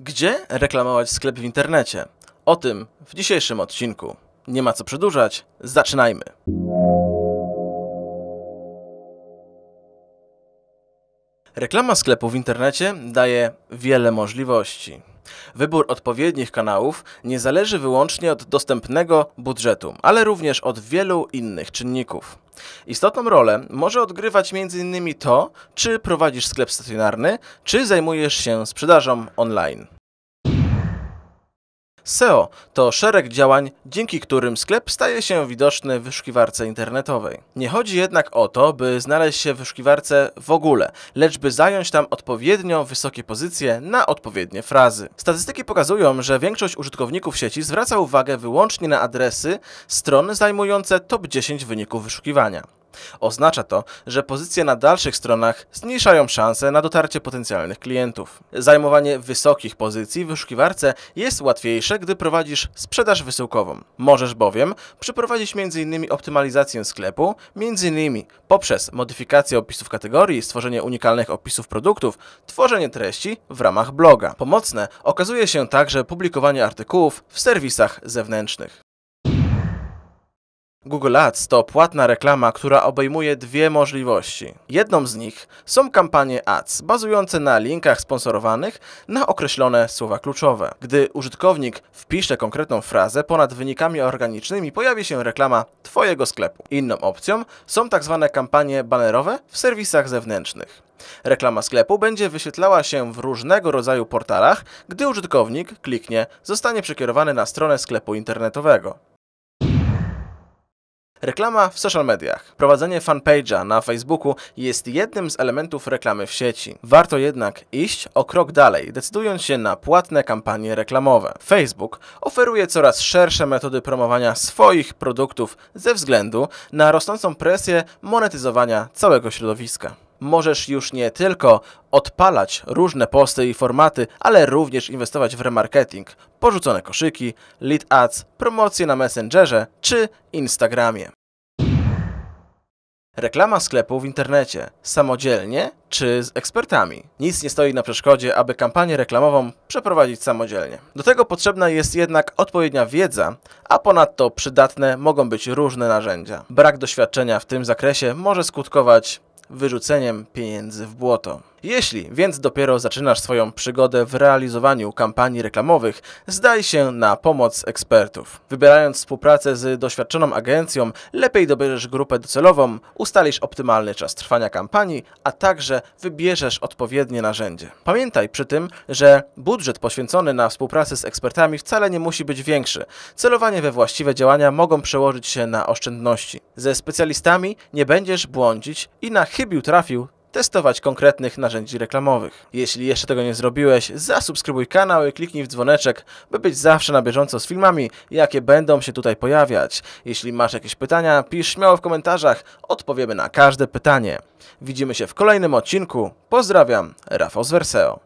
Gdzie reklamować sklep w internecie? O tym w dzisiejszym odcinku. Nie ma co przedłużać, zaczynajmy. Reklama sklepu w internecie daje wiele możliwości. Wybór odpowiednich kanałów nie zależy wyłącznie od dostępnego budżetu, ale również od wielu innych czynników. Istotną rolę może odgrywać m.in. to, czy prowadzisz sklep stacjonarny, czy zajmujesz się sprzedażą online. SEO to szereg działań, dzięki którym sklep staje się widoczny w wyszukiwarce internetowej. Nie chodzi jednak o to, by znaleźć się w wyszukiwarce w ogóle, lecz by zająć tam odpowiednio wysokie pozycje na odpowiednie frazy. Statystyki pokazują, że większość użytkowników sieci zwraca uwagę wyłącznie na adresy stron zajmujące top 10 wyników wyszukiwania. Oznacza to, że pozycje na dalszych stronach zmniejszają szanse na dotarcie potencjalnych klientów. Zajmowanie wysokich pozycji w wyszukiwarce jest łatwiejsze, gdy prowadzisz sprzedaż wysyłkową. Możesz bowiem przeprowadzić m.in. optymalizację sklepu, m.in. poprzez modyfikację opisów kategorii, stworzenie unikalnych opisów produktów, tworzenie treści w ramach bloga. Pomocne okazuje się także publikowanie artykułów w serwisach zewnętrznych. Google Ads to płatna reklama, która obejmuje dwie możliwości. Jedną z nich są kampanie ads, bazujące na linkach sponsorowanych na określone słowa kluczowe. Gdy użytkownik wpisze konkretną frazę, ponad wynikami organicznymi pojawi się reklama Twojego sklepu. Inną opcją są tzw. Tak kampanie banerowe w serwisach zewnętrznych. Reklama sklepu będzie wyświetlała się w różnego rodzaju portalach, gdy użytkownik kliknie, zostanie przekierowany na stronę sklepu internetowego. Reklama w social mediach. Prowadzenie fanpage'a na Facebooku jest jednym z elementów reklamy w sieci. Warto jednak iść o krok dalej, decydując się na płatne kampanie reklamowe. Facebook oferuje coraz szersze metody promowania swoich produktów ze względu na rosnącą presję monetyzowania całego środowiska możesz już nie tylko odpalać różne posty i formaty, ale również inwestować w remarketing, porzucone koszyki, lead ads, promocje na Messengerze czy Instagramie. Reklama sklepu w internecie samodzielnie czy z ekspertami. Nic nie stoi na przeszkodzie, aby kampanię reklamową przeprowadzić samodzielnie. Do tego potrzebna jest jednak odpowiednia wiedza, a ponadto przydatne mogą być różne narzędzia. Brak doświadczenia w tym zakresie może skutkować wyrzuceniem pieniędzy w błoto. Jeśli więc dopiero zaczynasz swoją przygodę w realizowaniu kampanii reklamowych, zdaj się na pomoc ekspertów. Wybierając współpracę z doświadczoną agencją, lepiej dobierzesz grupę docelową, ustalisz optymalny czas trwania kampanii, a także wybierzesz odpowiednie narzędzie. Pamiętaj przy tym, że budżet poświęcony na współpracę z ekspertami wcale nie musi być większy. Celowanie we właściwe działania mogą przełożyć się na oszczędności. Ze specjalistami nie będziesz błądzić i na chybił trafił testować konkretnych narzędzi reklamowych. Jeśli jeszcze tego nie zrobiłeś, zasubskrybuj kanał i kliknij w dzwoneczek, by być zawsze na bieżąco z filmami, jakie będą się tutaj pojawiać. Jeśli masz jakieś pytania, pisz śmiało w komentarzach, odpowiemy na każde pytanie. Widzimy się w kolejnym odcinku. Pozdrawiam, Rafał z Verseo.